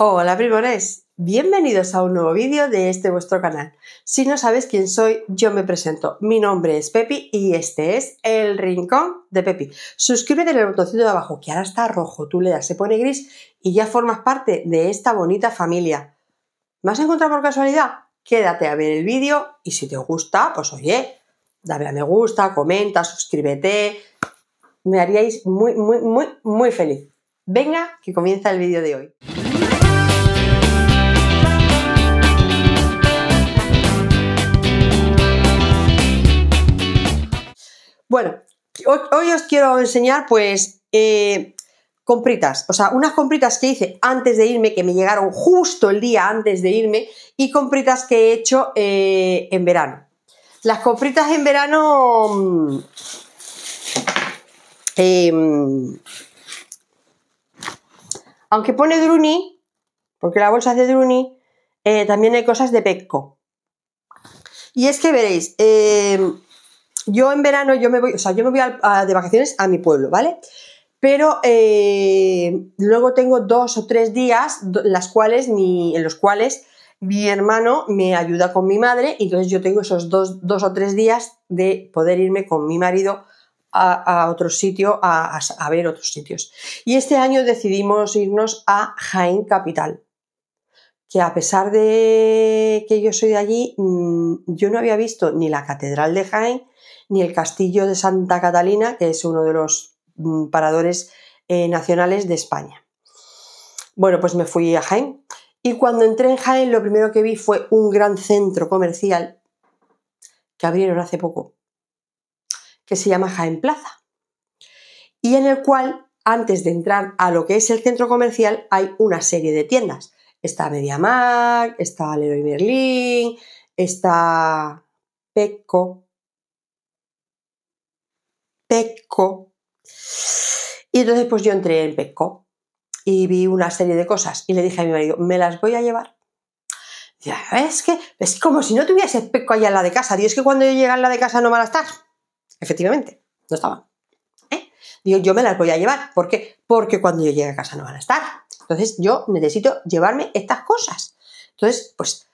Hola bribones, bienvenidos a un nuevo vídeo de este vuestro canal. Si no sabes quién soy, yo me presento. Mi nombre es Pepi y este es El Rincón de Pepi. Suscríbete en el botoncito de abajo que ahora está rojo, tú le das, se pone gris y ya formas parte de esta bonita familia. ¿Me has encontrado por casualidad? Quédate a ver el vídeo y si te gusta, pues oye, dale a me gusta, comenta, suscríbete. Me haríais muy, muy, muy, muy feliz. Venga, que comienza el vídeo de hoy. Bueno, hoy os quiero enseñar pues eh, compritas, o sea, unas compritas que hice antes de irme, que me llegaron justo el día antes de irme, y compritas que he hecho eh, en verano. Las compritas en verano... Mm, em, aunque pone Druni, porque la bolsa es de Druni, eh, también hay cosas de Pecco. Y es que veréis, em, yo en verano, yo me voy, yo me voy a, de vacaciones a mi pueblo, ¿vale? Pero eh, luego tengo dos o tres días las cuales ni en los cuales mi hermano me ayuda con mi madre, y entonces yo tengo esos dos, dos o tres días de poder irme con mi marido a, otro sitio, a ver otros sitios. Y este año decidimos irnos a Jaén Capital, que a pesar de que yo soy de allí, mm, yo no había visto ni la Catedral de Jaén ni el Castillo de Santa Catalina, que es uno de los mm, paradores eh, nacionales de España. Bueno, pues me fui a Jaén y cuando entré en Jaén lo primero que vi fue un gran centro comercial que abrieron hace poco, que se llama Jaén Plaza, y en el cual antes de entrar a lo que es el centro comercial hay una serie de tiendas. Está Mar, está Leroy Merlin, está Pecco, PECO. Y entonces pues yo entré en PECO y vi una serie de cosas y le dije a mi marido, me las voy a llevar. Ya, ah, es que es como si no tuviese PECO allá en la de casa. dios es que cuando yo llegue a la de casa no van a estar. Efectivamente, no estaban. ¿eh? yo me las voy a llevar. porque Porque cuando yo llegue a casa no van a estar. Entonces yo necesito llevarme estas cosas. Entonces, pues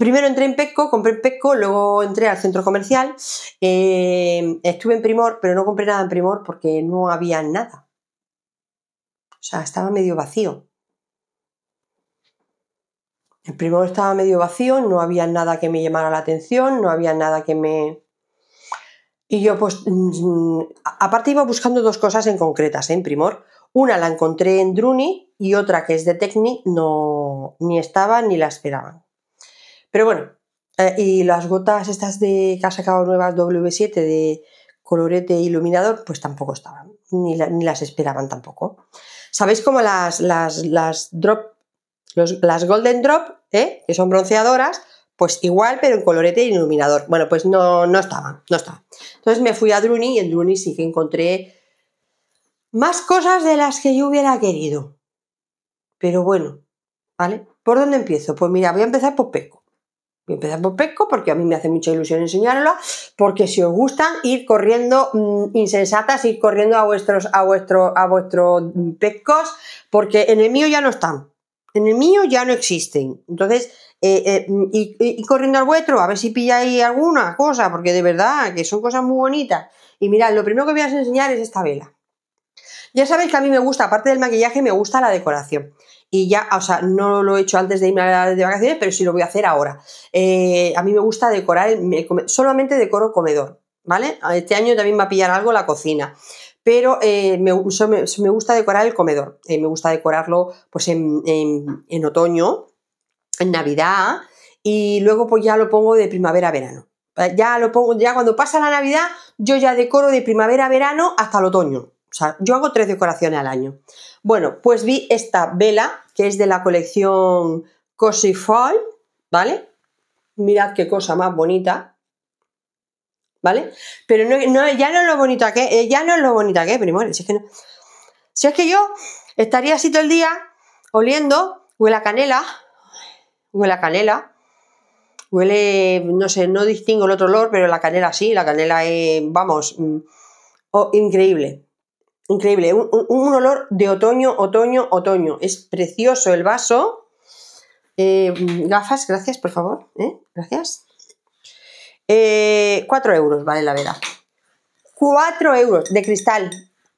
Primero entré en Pesco, compré en Pesco, luego entré al centro comercial. Eh, estuve en Primor, pero no compré nada en Primor porque no había nada. O sea, estaba medio vacío. El Primor estaba medio vacío, no había nada que me llamara la atención, no había nada que me. Y yo, pues, mm, aparte iba buscando dos cosas en concretas ¿eh? en Primor. Una la encontré en Druni y otra que es de Technic, no, ni estaba ni la esperaban. Pero bueno, eh, y las gotas estas de que ha sacado nuevas W7 de colorete e iluminador, pues tampoco estaban, ni, las esperaban tampoco. ¿Sabéis cómo las, las, las drop, las golden drop, eh, que son bronceadoras, pues igual, pero en colorete e iluminador. Bueno, pues no, no no estaban. Entonces me fui a Druni y en Druni sí que encontré más cosas de las que yo hubiera querido. Pero bueno, ¿vale? ¿Por dónde empiezo? Pues mira, voy a empezar por Peco. Voy a empezar por Pesco porque a mí me hace mucha ilusión enseñarlo, porque si os gustan, ir corriendo mm, insensatas, ir corriendo a vuestros, a vuestro, a vuestros mm, Pescos, porque en el mío ya no están. En el mío ya no existen. Entonces, ir eh, eh, mm, corriendo al vuestro, a ver si pilláis alguna cosa, porque de verdad que son cosas muy bonitas. Y mirad, lo primero que voy a enseñar es esta vela. Ya sabéis que a mí me gusta, aparte del maquillaje, me gusta la decoración y ya, o sea, no lo he hecho antes de irme de vacaciones, pero sí lo voy a hacer ahora. Eh, a mí me gusta decorar, solamente decoro comedor, ¿vale? Este año también va a pillar algo la cocina, pero eh, me, gusta decorar el comedor, eh, me gusta decorarlo pues en, otoño, en Navidad, y luego pues ya lo pongo de primavera-verano. a Ya lo pongo, ya cuando pasa la Navidad, yo ya decoro de primavera-verano a hasta el otoño yo hago tres decoraciones al año. Bueno, pues vi esta vela, que es de la colección Cosy Fall, ¿vale? Mirad qué cosa más bonita. ¿Vale? Pero no, ya no es lo bonita que eh, ya no es lo bonita que primero, Si es que, si es que yo estaría así todo el día oliendo, huele a canela, huele a canela, huele, no sé, no distingo el otro olor, pero la canela sí, la canela es, vamos, mm, oh, increíble. Increíble, un, olor de otoño, otoño, otoño. Es precioso el vaso. Eh, gafas, gracias, por favor. ¿eh? Gracias. Eh, 4 euros vale la vela. 4 euros de cristal.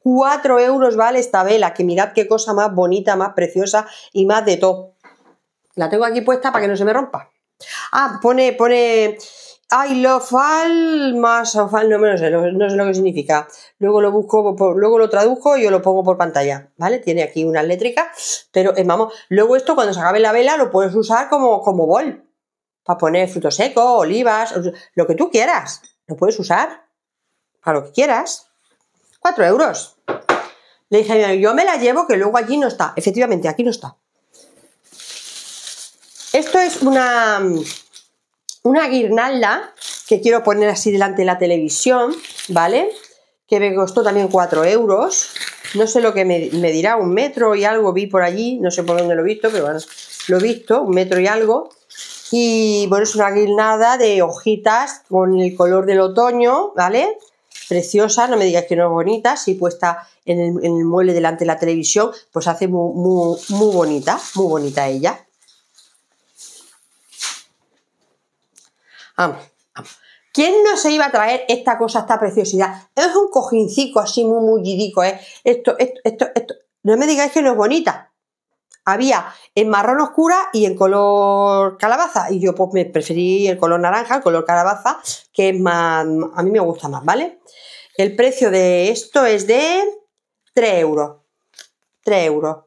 4 euros vale esta vela, que mirad qué cosa más bonita, más preciosa y más de todo. La tengo aquí puesta para que no se me rompa. Ah, pone, pone I love más o no, lo sé, no, sé lo que significa. Luego lo busco, luego lo traduzco y yo lo pongo por pantalla, ¿vale? Tiene aquí una eléctrica, pero eh, vamos, luego esto cuando se acabe la vela lo puedes usar como, como bol, para poner frutos secos, olivas, lo que tú quieras. Lo puedes usar para lo que quieras. Cuatro euros. Le dije yo me la llevo que luego allí no está. Efectivamente, aquí no está. Esto es una una guirnalda que quiero poner así delante de la televisión, ¿vale? Que me costó también 4 euros. No sé lo que me, dirá, un metro y algo vi por allí, no sé por dónde lo he visto, pero lo he visto, un metro y algo. Y bueno, es una guirnalda de hojitas con el color del otoño, ¿vale? Preciosa, no me digas que no es bonita, si puesta en el, mueble delante de la televisión, pues hace muy, muy bonita, muy bonita ella. Vamos, vamos. ¿Quién no se iba a traer esta cosa, esta preciosidad? Es un cojincico así muy mullidico, ¿eh? Esto, esto, esto, esto. No me digáis que no es bonita. Había en marrón oscura y en color calabaza. Y yo pues me preferí el color naranja, el color calabaza, que es más... A mí me gusta más, ¿vale? El precio de esto es de 3 euros. 3 euros.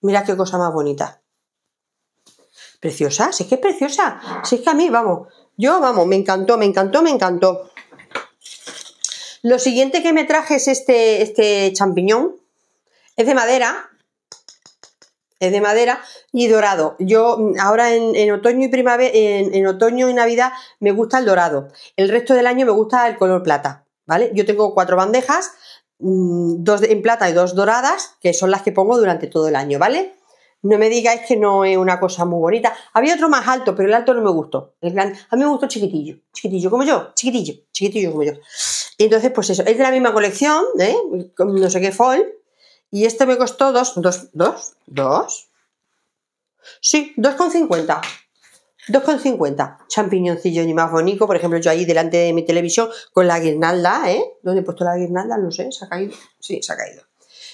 Mira qué cosa más bonita. Preciosa, sí que es preciosa. sí es que a mí, vamos, yo, vamos, me encantó, me encantó, me encantó. Lo siguiente que me traje es este, este champiñón. Es de madera. Es de madera y dorado. Yo ahora en, otoño y primavera, en, otoño y navidad me gusta el dorado. El resto del año me gusta el color plata. ¿Vale? Yo tengo cuatro bandejas, mm, dos en plata y dos doradas, que son las que pongo durante todo el año, ¿vale? No me digáis que no es una cosa muy bonita. Había otro más alto, pero el alto no me gustó. El a mí me gustó chiquitillo, chiquitillo como yo, chiquitillo, chiquitillo como yo. entonces, pues eso, es de la misma colección, ¿eh? no sé qué foil. Y este me costó dos, dos, dos, dos. Sí, 2,50. 2,50. Champiñoncillo ni más bonito. Por ejemplo, yo ahí delante de mi televisión con la guirnalda, ¿eh? ¿Dónde he puesto la guirnalda? No sé, se ha caído. Sí, se ha caído.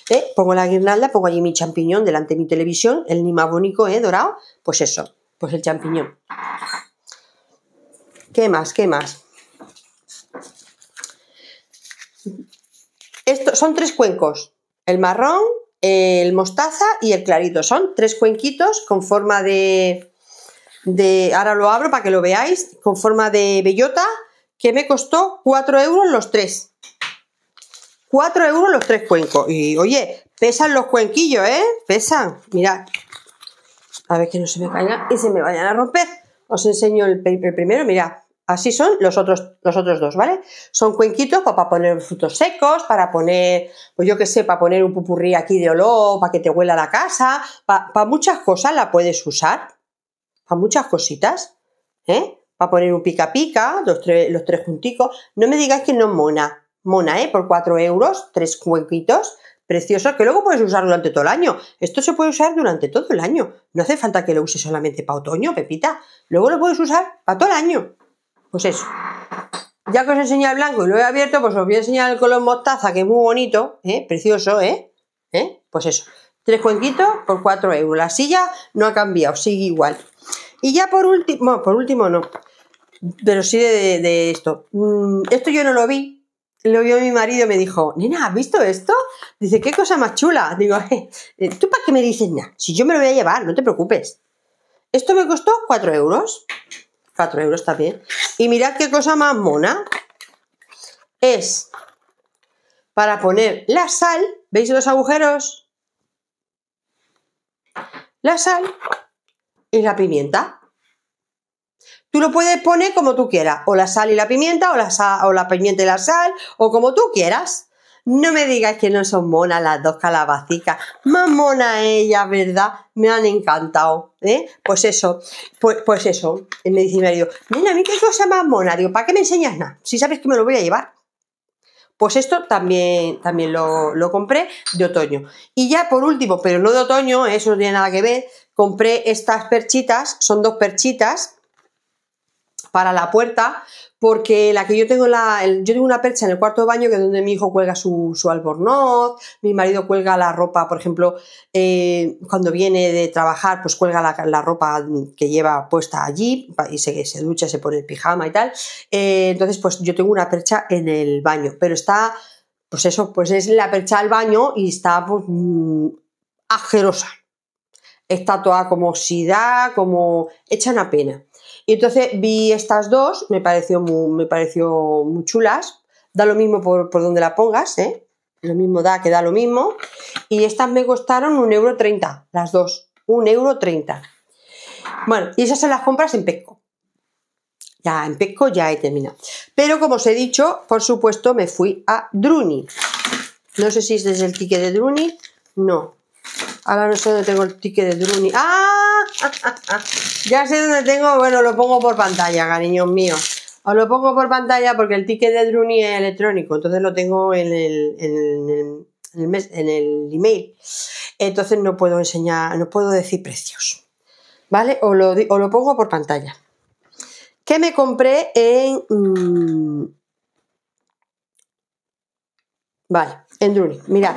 ¿Eh? Pongo la guirnalda, pongo allí mi champiñón delante de mi televisión, el nimabónico ¿eh? Dorado, pues eso, pues el champiñón. ¿Qué más? ¿Qué más? Estos son tres cuencos, el marrón, el mostaza y el clarito. Son tres cuenquitos con forma de, de, ahora lo abro para que lo veáis, con forma de bellota, que me costó 4 euros los tres. 4 euros los tres cuencos. Y oye, pesan los cuenquillos, ¿eh? Pesan. Mirad. A ver que no se me caigan y se me vayan a romper. Os enseño el, paper primero, mirad. Así son los otros, los otros dos, ¿vale? Son cuenquitos para poner frutos secos, para poner, pues yo qué sé, para poner un pupurrí aquí de olor, para que te huela la casa, para, muchas cosas la puedes usar, para muchas cositas, ¿eh? Para poner un pica pica, los tres, los tres junticos. No me digáis que no es mona, mona, ¿eh? Por 4 euros, tres cuenquitos, preciosos, que luego puedes usar durante todo el año. Esto se puede usar durante todo el año. No hace falta que lo uses solamente para otoño, Pepita. Luego lo puedes usar para todo el año. Pues eso. Ya que os enseñé el blanco y lo he abierto, pues os voy a enseñar el color mostaza, que es muy bonito, ¿eh? precioso, ¿eh? ¿Eh? Pues eso. Tres cuenquitos por 4 euros. La silla no ha cambiado, sigue igual. Y ya por último, por último no, pero sí de esto. Mm, esto yo no lo vi, lo vio mi marido y me dijo, nena, ¿has visto esto? Dice, qué cosa más chula. Digo, eh, eh, ¿tú para qué me dices nada? Si yo me lo voy a llevar, no te preocupes. Esto me costó 4 euros. 4 euros también. Y mirad qué cosa más mona. Es para poner la sal. ¿Veis los agujeros? La sal y la pimienta. Tú lo puedes poner como tú quieras, o la sal y la pimienta, o la, o la pimienta y la sal, o como tú quieras. No me digas que no son monas las dos calabacitas. Más monas ellas, ¿verdad? Me han encantado. ¿eh? Pues eso, pues, pues eso. Y me dice mi marido, a mí qué cosa más mona. Digo, ¿para qué me enseñas nada? Si sabes que me lo voy a llevar. Pues esto también, también lo, lo compré de otoño. Y ya por último, pero no de otoño, eso no tiene nada que ver, compré estas perchitas, son dos perchitas para la puerta, porque la que yo tengo, la, yo tengo una percha en el cuarto de baño que es donde mi hijo cuelga su, su albornoz, mi marido cuelga la ropa, por ejemplo, eh, cuando viene de trabajar, pues cuelga la, ropa que lleva puesta allí y se, se ducha, se pone el pijama y tal. Eh, entonces, pues yo tengo una percha en el baño, pero está, pues eso, pues es la percha del baño y está pues, mm, ajerosa. Está toda como oxidada, como hecha una pena. Y entonces vi estas dos, me pareció muy, me pareció muy chulas. Da lo mismo por, donde la pongas, ¿eh? Lo mismo da que da lo mismo. Y estas me costaron un las dos. Un euro Bueno, y esas son las compras en Pesco. Ya en Pesco ya he terminado. Pero como os he dicho, por supuesto me fui a Druni. No sé si este es desde el ticket de Druni. No. Ahora no sé dónde tengo el ticket de Druni. ¡Ah! ya sé dónde tengo, bueno, lo pongo por pantalla, cariño mío Os lo pongo por pantalla porque el ticket de Druni es electrónico, entonces lo tengo en el, en, el, email. Entonces no puedo enseñar, no puedo decir precios. ¿Vale? O lo, lo pongo por pantalla. ¿Qué me compré en. Mm, vale, en Druni. Mirad,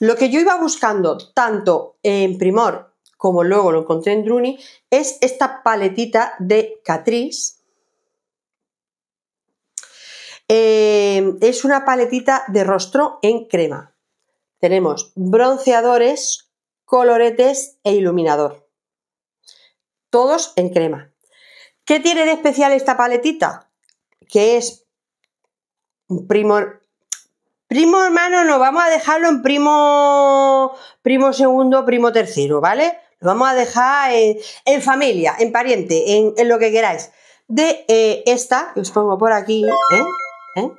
lo que yo iba buscando tanto en Primor como luego lo encontré en Druni, es esta paletita de Catrice. Eh, es una paletita de rostro en crema. Tenemos bronceadores, coloretes e iluminador. Todos en crema. ¿Qué tiene de especial esta paletita? Que es un primo, primo hermano, no, vamos a dejarlo en primo, primo segundo, primo tercero, ¿vale? vamos a dejar en familia, en pariente, en, lo que queráis. De eh, esta, que os pongo por aquí, ¿eh? ¿Eh?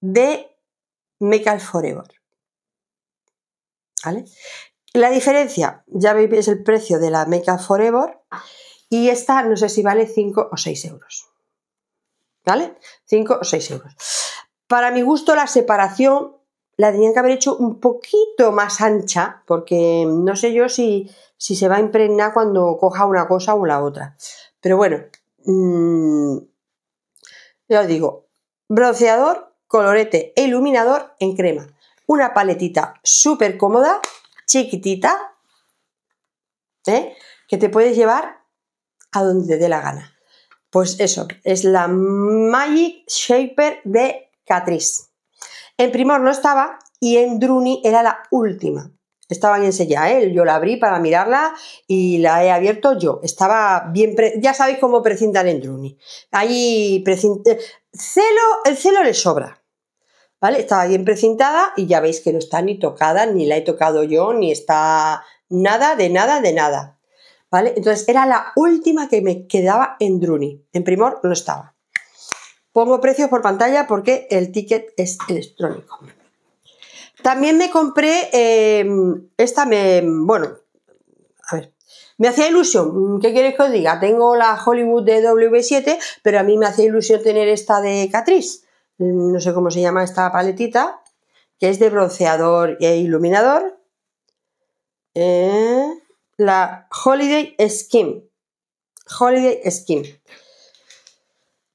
de Mecal Forever. ¿Vale? La diferencia, ya veis es el precio de la Mecca Forever y esta no sé si vale 5 o 6 euros. ¿Vale? 5 o 6 euros. Para mi gusto la separación la tenían que haber hecho un poquito más ancha porque no sé yo si si se va a impregnar cuando coja una cosa o la otra. Pero bueno, mm, ya os digo, bronceador, colorete e iluminador en crema. Una paletita súper cómoda, chiquitita, ¿eh? que te puedes llevar a donde te dé la gana. Pues eso, es la Magic Shaper de Catrice. En Primor no estaba y en Druni era la última. Estaba en sella él. Yo la abrí para mirarla y la he abierto yo. Estaba bien, ya sabéis cómo precintar en Druni. Ahí eh, celo, el celo le sobra. ¿Vale? Estaba bien precintada y ya veis que no está ni tocada, ni la he tocado yo, ni está nada, de nada, de nada. ¿Vale? Entonces era la última que me quedaba en Druni. En Primor no estaba. Pongo precios por pantalla porque el ticket es electrónico. También me compré, eh, esta me, bueno, a ver, me hacía ilusión, ¿qué queréis que os diga? Tengo la Hollywood de W7, pero a mí me hacía ilusión tener esta de Catrice, no sé cómo se llama esta paletita, que es de bronceador e iluminador. Eh, la Holiday Skin. Holiday Skin.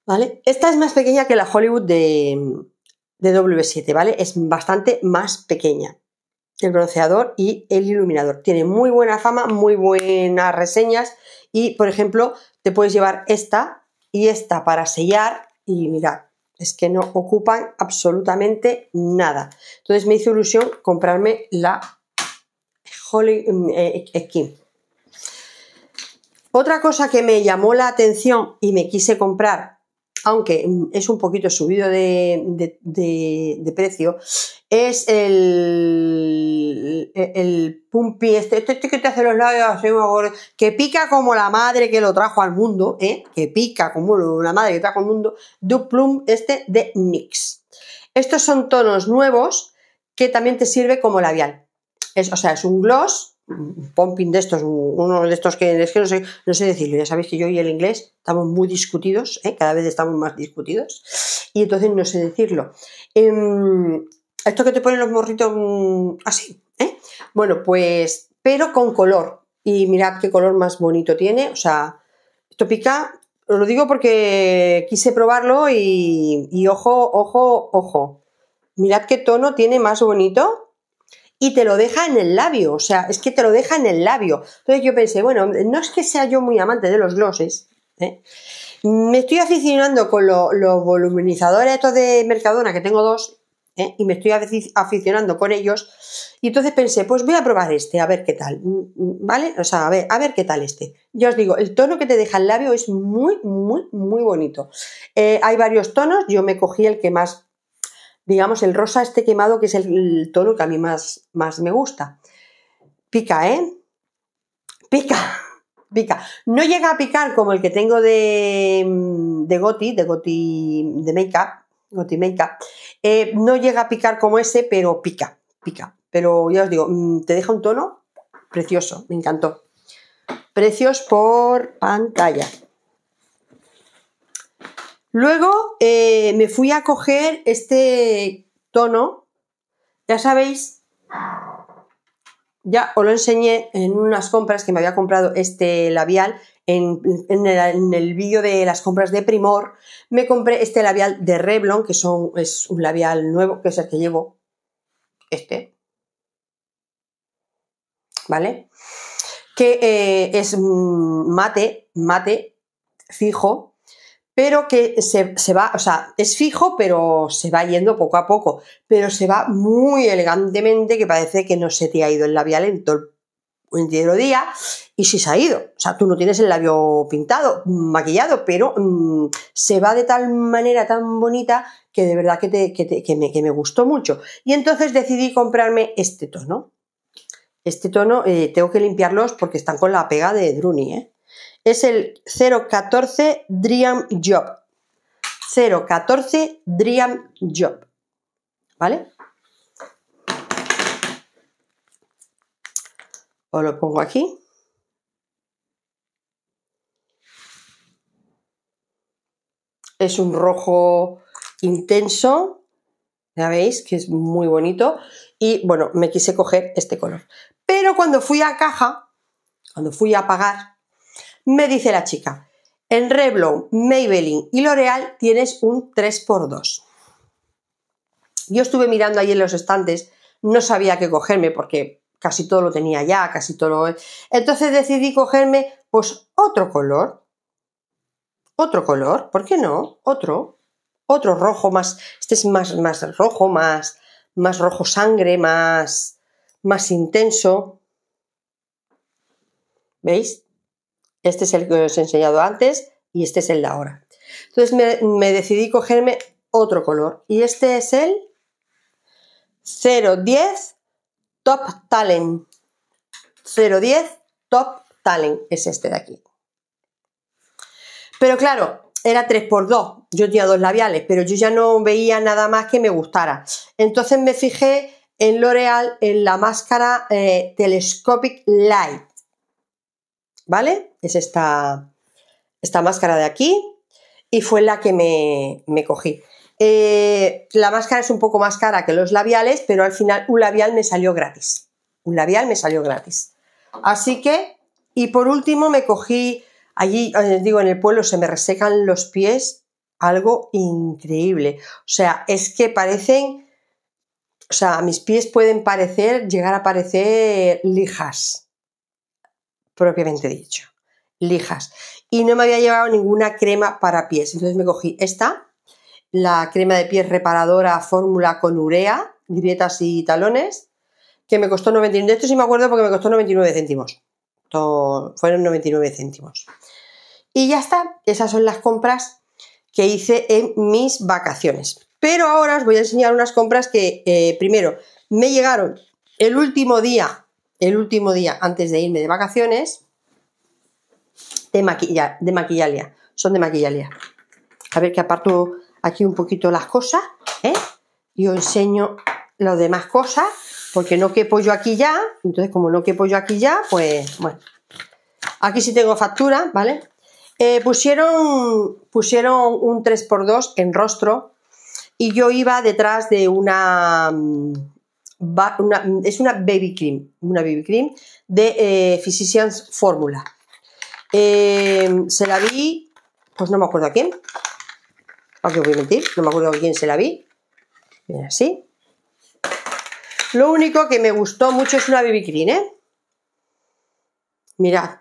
¿Vale? Esta es más pequeña que la Hollywood de, de W7, ¿vale? Es bastante más pequeña. El bronceador y el iluminador. Tiene muy buena fama, muy buenas reseñas. Y, por ejemplo, te puedes llevar esta y esta para sellar. Y mirad, es que no ocupan absolutamente nada. Entonces me hizo ilusión comprarme la Holy eh, Skin Otra cosa que me llamó la atención y me quise comprar aunque es un poquito subido de, precio, es el, el, pumpi, este, este que te hace los labios que pica como la madre que lo trajo al mundo, ¿eh? que pica como la madre que trajo al mundo, Duplum este de Mix. Estos son tonos nuevos que también te sirve como labial. o sea, es un gloss pumping de estos, uno de estos que es que no sé, no sé decirlo, ya sabéis que yo y el inglés estamos muy discutidos, ¿eh? cada vez estamos más discutidos, y entonces no sé decirlo. Em, esto que te ponen los morritos mm, así, ¿eh? Bueno, pues, pero con color, y mirad qué color más bonito tiene, o sea, esto pica, os lo digo porque quise probarlo y, y ojo, ojo, ojo, mirad qué tono tiene más bonito, y te lo deja en el labio, o sea, es que te lo deja en el labio. Entonces yo pensé, bueno, no es que sea yo muy amante de los glosses, ¿eh? me estoy aficionando con los voluminizadores estos de Mercadona, que tengo dos, ¿eh? y me estoy aficionando con ellos, y entonces pensé, pues voy a probar este, a ver qué tal, mm, mm, ¿vale? O sea, a ver, qué tal este. Ya os digo, el tono que te deja el labio es muy, muy, muy bonito. Eh, hay varios tonos, yo me cogí el que más digamos, el rosa este quemado, que es el, tono que a mí más, más me gusta. Pica, ¿eh? Pica, pica. No llega a picar como el que tengo de, Goti, de Goti de Makeup, Goti Makeup. Eh, no llega a picar como ese, pero pica, pica. Pero ya os digo, mm, te deja un tono precioso, me encantó. Precios por pantalla. Luego eh, me fui a coger este tono, ya sabéis, ya os lo enseñé en unas compras que me había comprado este labial, en, el, vídeo de las compras de Primor, me compré este labial de Revlon, que son, es un labial nuevo, que es el que llevo, este, ¿vale? Que eh, es mm, mate, mate, fijo, pero que se, se, va, o sea, es fijo, pero se va yendo poco a poco, pero se va muy elegantemente, que parece que no se te ha ido el labial en todo el día, y si sí se ha ido, o sea, tú no tienes el labio pintado, maquillado, pero mm, se va de tal manera tan bonita que de verdad que, te, que, que, me, que me gustó mucho. Y entonces decidí comprarme este tono, este tono eh, tengo que limpiarlos porque están con la pega de Druni, ¿eh? Es el 014 Dream Job. 014 Dream Job. ¿Vale? Os lo pongo aquí. Es un rojo intenso. Ya veis que es muy bonito. Y bueno, me quise coger este color. Pero cuando fui a caja, cuando fui a pagar, me dice la chica, en Revlon, Maybelline y L'Oreal tienes un 3x2. Yo estuve mirando ahí en los estantes, no sabía qué cogerme porque casi todo lo tenía ya, casi todo ¿eh? Entonces decidí cogerme pues otro color, otro color, ¿por qué no? Otro, otro rojo más, este es más, más rojo, más, más rojo sangre, más, más intenso. ¿Veis? Este es el que os he enseñado antes y este es el de ahora. Entonces me, decidí cogerme otro color y este es el 010 Top Talent. 010 Top Talent es este de aquí. Pero claro, era 3x2. Yo tenía dos labiales, pero yo ya no veía nada más que me gustara. Entonces me fijé en L'Oreal en la máscara eh, Telescopic Light. ¿vale? Es esta, esta máscara de aquí y fue la que me, me cogí. Eh, la máscara es un poco más cara que los labiales, pero al final un labial me salió gratis. Un labial me salió gratis. Así que, y por último me cogí, allí, les eh, digo, en el pueblo se me resecan los pies, algo increíble. O sea, es que parecen, o sea, mis pies pueden parecer, llegar a parecer lijas propiamente dicho. Lijas. Y no me había llevado ninguna crema para pies. Entonces me cogí esta, la crema de pies reparadora fórmula con urea, grietas y talones, que me costó 99. De esto sí me acuerdo porque me costó 99 céntimos. fueron 99 céntimos. Y ya está. Esas son las compras que hice en mis vacaciones. Pero ahora os voy a enseñar unas compras que, eh, primero, me llegaron el último día el último día antes de irme de vacaciones de, maquilla, de maquillalia. Son de maquillalia. A ver que aparto aquí un poquito las cosas ¿eh? y os enseño las demás cosas porque no quepo yo aquí ya. Entonces, como no quepo yo aquí ya, pues bueno. Aquí sí tengo factura, ¿vale? Eh, pusieron, pusieron un 3x2 en rostro y yo iba detrás de una mm, es una baby cream, una baby cream de eh, Physicians Formula. Eh, se la vi, pues no me acuerdo a quién, aquí ah, voy a mentir? No me acuerdo a quién se la vi. así. Lo único que me gustó mucho es una baby cream, ¿eh? Mirad,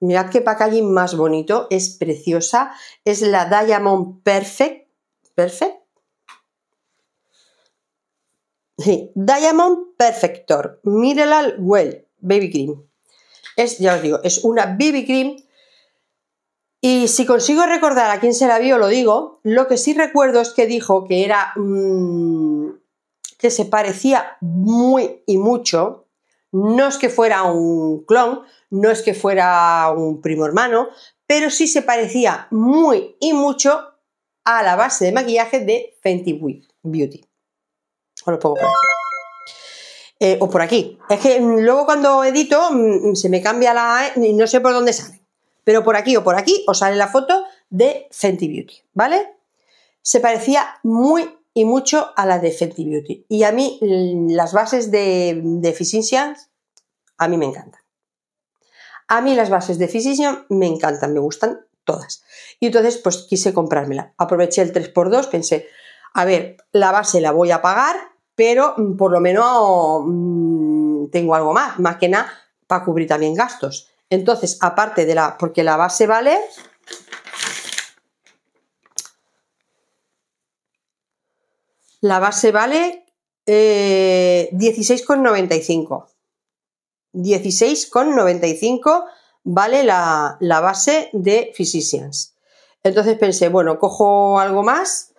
Mirad qué packaging más bonito, es preciosa, es la Diamond Perfect, Perfect, Diamond Perfector Mineral Well Baby Cream. Es, ya os digo, es una BB Cream. Y si consigo recordar a quién se la vio, lo digo. Lo que sí recuerdo es que dijo que era. Mm, que se parecía muy y mucho. No es que fuera un clon, no es que fuera un primo hermano, pero sí se parecía muy y mucho a la base de maquillaje de Fenty Beauty por aquí. Eh, o por aquí. Es que mm, luego cuando edito mm, mm, se me cambia la... E, y no sé por dónde sale. Pero por aquí o por aquí os sale la foto de Fenty Beauty, ¿vale? Se parecía muy y mucho a la de Fenty Beauty. Y a mí las bases de, de a mí me encantan. A mí las bases de Physicians me encantan, me gustan todas. Y entonces pues quise comprármela. Aproveché el 3x2, pensé, a ver, la base la voy a pagar pero mm, por lo menos mm, tengo algo más, más que nada para cubrir también gastos. Entonces, aparte de la, porque la base vale... La base vale 16,95. Eh, 16,95 vale la, base de Physicians. Entonces pensé, bueno, cojo algo más,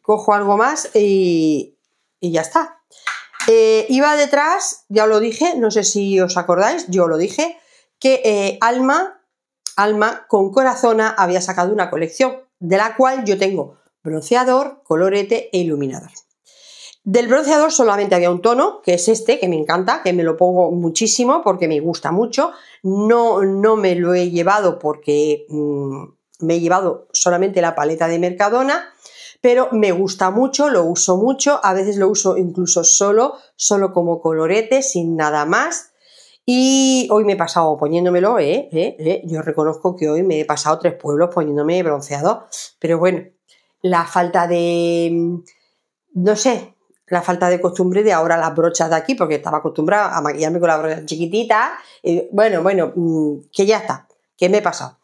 cojo algo más y, y ya está. Eh, iba detrás, ya lo dije, no sé si os acordáis, yo lo dije, que eh, Alma, Alma con Corazona había sacado una colección, de la cual yo tengo bronceador, colorete e iluminador. Del bronceador solamente había un tono, que es este, que me encanta, que me lo pongo muchísimo porque me gusta mucho. No, no me lo he llevado porque mm, me he llevado solamente la paleta de Mercadona pero me gusta mucho, lo uso mucho, a veces lo uso incluso solo, solo como colorete, sin nada más. Y hoy me he pasado poniéndomelo, ¿eh? ¿Eh? ¿Eh? yo reconozco que hoy me he pasado tres pueblos poniéndome bronceado, pero bueno, la falta de, mm, no sé, la falta de costumbre de ahora las brochas de aquí, porque estaba acostumbrada a maquillarme con la brocha chiquitita, bueno, bueno, mm, que ya está, que me he pasado.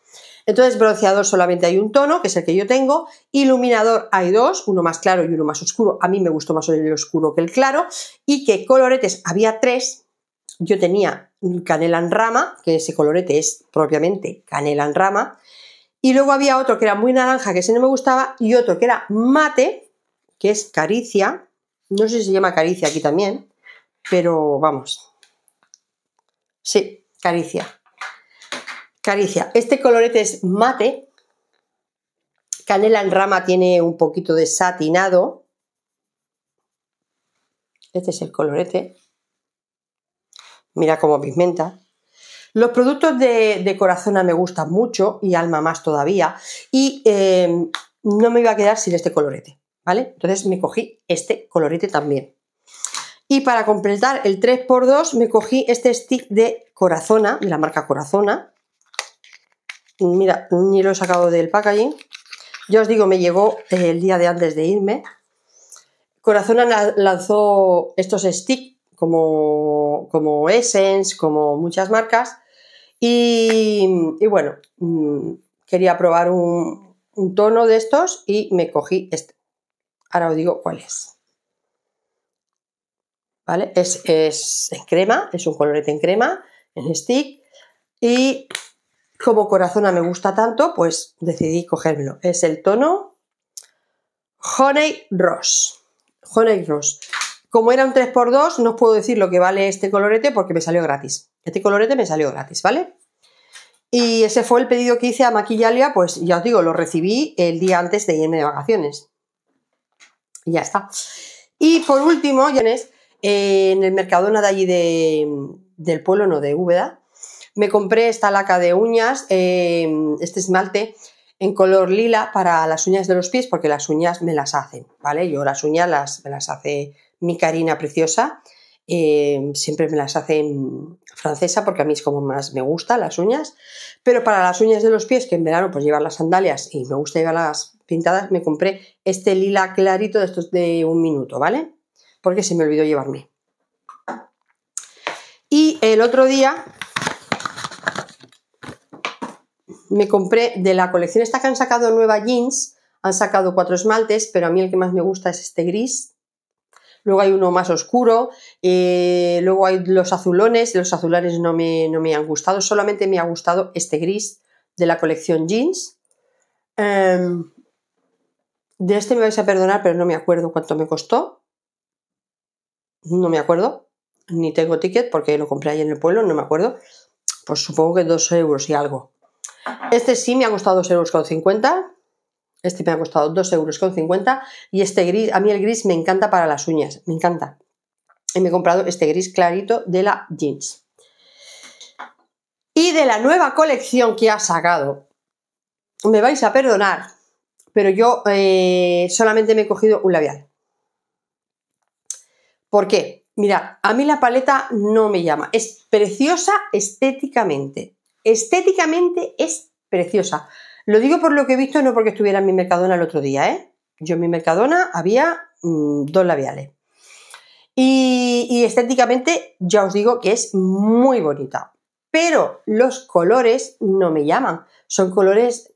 Entonces, bronceador solamente hay un tono, que es el que yo tengo. Iluminador hay dos, uno más claro y uno más oscuro. A mí me gustó más el oscuro que el claro. Y que coloretes había tres. Yo tenía canela en rama, que ese colorete es propiamente canela en rama. Y luego había otro que era muy naranja, que ese no me gustaba. Y otro que era mate, que es caricia. No sé si se llama caricia aquí también, pero vamos. Sí, caricia. Caricia. Este colorete es mate. Canela en rama tiene un poquito de satinado. Este es el colorete. Mira cómo pigmenta. Los productos de, Corazona me gustan mucho y Alma más todavía. Y em, no me iba a quedar sin este colorete, ¿vale? Entonces me cogí este colorete también. Y para completar el 3x2 me cogí este stick de Corazona, de la marca Corazona, mira, ni lo he sacado del packaging. Yo os digo, me llegó eh, el día de antes de irme. Corazón lanzó estos stick como, como Essence, como muchas marcas. Y, bueno, mm, quería probar un, tono de estos y me cogí este. Ahora os digo cuál es. ¿Vale? Es, es, en crema, es un colorete en crema, en stick. Y como Corazona me gusta tanto, pues decidí cogérmelo. Es el tono Honey Ross. Honey Ross. Como era un 3x2, no os puedo decir lo que vale este colorete porque me salió gratis. Este colorete me salió gratis, ¿vale? Y ese fue el pedido que hice a Maquillalia, pues ya os digo, lo recibí el día antes de irme de vacaciones. Y ya está. Y por último, ya en el Mercadona de allí del pueblo, no de Úbeda, me compré esta laca de uñas, em, este esmalte en color lila para las uñas de los pies, porque las uñas me las hacen, ¿vale? Yo las uñas las, me las hace mi carina preciosa, em, siempre me las hace francesa porque a mí es como más me gusta las uñas, pero para las uñas de los pies, que en verano pues llevar las sandalias y me gusta llevarlas pintadas, me compré este lila clarito de estos de un minuto, ¿vale? Porque se me olvidó llevarme. Y el otro día me compré de la colección esta que han sacado nueva jeans, han sacado cuatro esmaltes, pero a mí el que más me gusta es este gris. Luego hay uno más oscuro, eh, luego hay los azulones, los azulares no me, no me, han gustado, solamente me ha gustado este gris de la colección jeans. Em, de este me vais a perdonar, pero no me acuerdo cuánto me costó. No me acuerdo, ni tengo ticket porque lo compré ahí en el pueblo, no me acuerdo. Pues supongo que dos euros y algo. Este sí me ha costado 2,50 euros. Este me ha costado 2,50 euros. Y este gris, a mí el gris me encanta para las uñas, me encanta. Y me he comprado este gris clarito de la jeans. Y de la nueva colección que ha sacado, me vais a perdonar, pero yo eh, solamente me he cogido un labial. ¿Por qué? Mirad, a mí la paleta no me llama. Es preciosa estéticamente, Estéticamente es preciosa. Lo digo por lo que he visto, no porque estuviera en mi Mercadona el otro día, ¿eh? Yo en mi Mercadona había mm, dos labiales. Y, estéticamente ya os digo que es muy bonita. Pero los colores no me llaman, son colores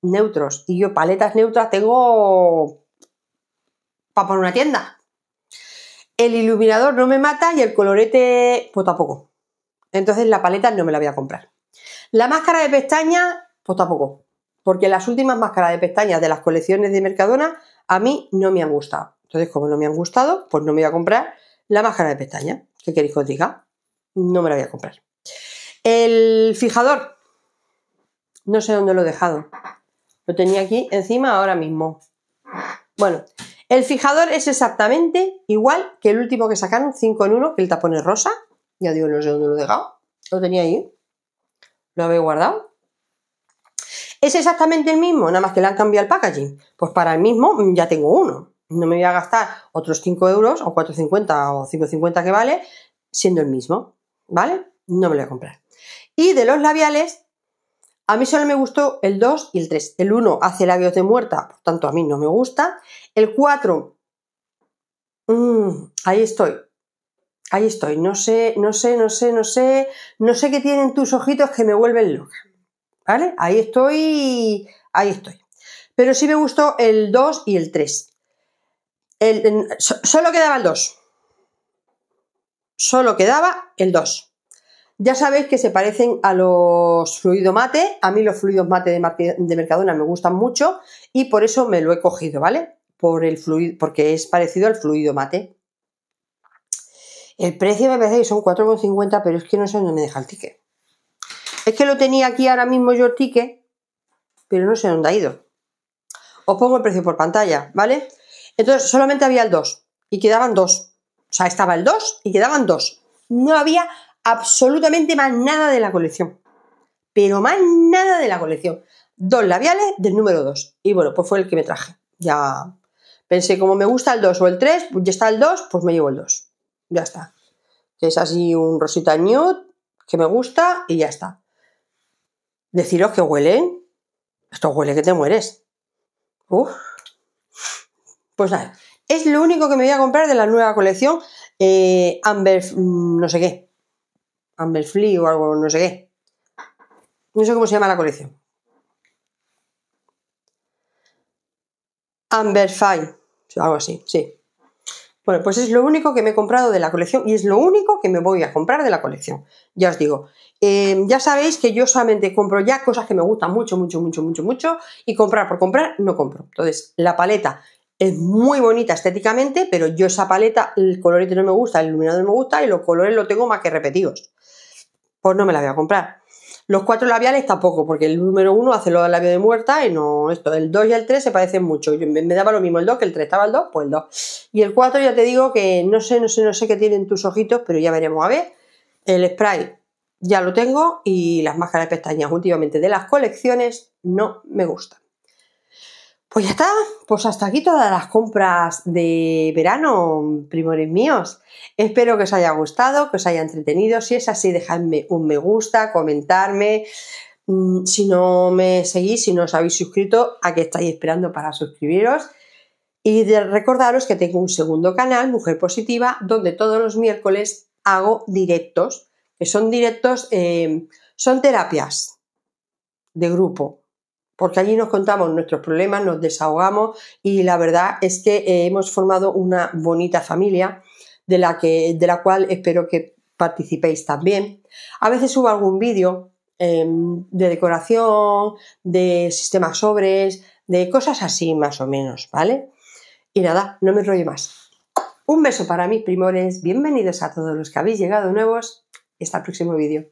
neutros. Y yo paletas neutras tengo para poner una tienda. El iluminador no me mata y el colorete, pues a poco, Entonces la paleta no me la voy a comprar. La máscara de pestañas, pues tampoco. Porque las últimas máscaras de pestañas de las colecciones de Mercadona a mí no me han gustado. Entonces, como no me han gustado, pues no me voy a comprar la máscara de pestañas. ¿Qué queréis que os diga? No me la voy a comprar. El fijador. No sé dónde lo he dejado. Lo tenía aquí encima ahora mismo. Bueno, el fijador es exactamente igual que el último que sacaron, 5 en 1, que el tapón es rosa. Ya digo, no sé dónde lo he dejado. Lo tenía ahí. ¿Lo habéis guardado? Es exactamente el mismo, nada más que le han cambiado el packaging. Pues para el mismo ya tengo uno. No me voy a gastar otros 5 euros o 4,50 o 5,50 que vale siendo el mismo. ¿Vale? No me lo voy a comprar. Y de los labiales, a mí solo me gustó el 2 y el 3. El 1 hace labios de muerta, por tanto a mí no me gusta. El 4, mm, ahí estoy ahí estoy, no sé, no sé, no sé, no sé, no sé qué tienen tus ojitos que me vuelven loca. ¿Vale? Ahí estoy, ahí estoy. Pero sí me gustó el 2 y el 3. solo quedaba el 2. Solo quedaba el 2. Ya sabéis que se parecen a los fluido mate. A mí los fluidos mate de, de Mercadona me gustan mucho y por eso me lo he cogido, ¿vale? Por el fluido, porque es parecido al fluido mate. El precio me parece que son 4,50, pero es que no sé dónde me deja el ticket. Es que lo tenía aquí ahora mismo yo el ticket, pero no sé dónde ha ido. Os pongo el precio por pantalla, ¿vale? Entonces, solamente había el 2 y quedaban dos. O sea, estaba el 2 y quedaban dos. No había absolutamente más nada de la colección. Pero más nada de la colección. Dos labiales del número 2. Y bueno, pues fue el que me traje. Ya pensé, como me gusta el 2 o el 3, pues ya está el 2, pues me llevo el 2 ya está. Es así un rosita nude que me gusta y ya está. Deciros que huele, esto huele que te mueres. Uff. Pues nada, es lo único que me voy a comprar de la nueva colección eh, Amber, mm, no sé qué, Amber o algo, no sé qué. No sé cómo se llama la colección. Amber algo así, sí. Bueno, pues es lo único que me he comprado de la colección y es lo único que me voy a comprar de la colección. Ya os digo, em, ya sabéis que yo solamente compro ya cosas que me gustan mucho, mucho, mucho, mucho, mucho y comprar por comprar no compro. Entonces, la paleta es muy bonita estéticamente, pero yo esa paleta, el colorito no me gusta, el iluminador no me gusta y los colores lo tengo más que repetidos. Pues no me la voy a comprar. Los cuatro labiales tampoco, porque el número uno hace lo del labio de muerta y no esto. El 2 y el 3 se parecen mucho. me, daba lo mismo el 2 que el 3. Estaba el 2, pues el 2. Y el 4 ya te digo que no sé, no sé, no sé qué tienen tus ojitos, pero ya veremos. A ver, el spray ya lo tengo y las máscaras de pestañas últimamente de las colecciones no me gustan. Pues ya está, pues hasta aquí todas las compras de verano, primores míos. Espero que os haya gustado, que os haya entretenido. Si es así, dejadme un me gusta, comentarme. Mm, si no me seguís, si no os habéis suscrito, a qué estáis esperando para suscribiros. Y de recordaros que tengo un segundo canal, Mujer Positiva, donde todos los miércoles hago directos, que son directos, eh, son terapias de grupo, porque allí nos contamos nuestros problemas, nos desahogamos y la verdad es que eh, hemos formado una bonita familia de la, que, de la cual espero que participéis también. A veces subo algún vídeo em, de decoración, de sistemas sobres, de cosas así más o menos, ¿vale? Y nada, no me enrollo más. Un beso para mis primores, bienvenidos a todos los que habéis llegado nuevos hasta el próximo vídeo.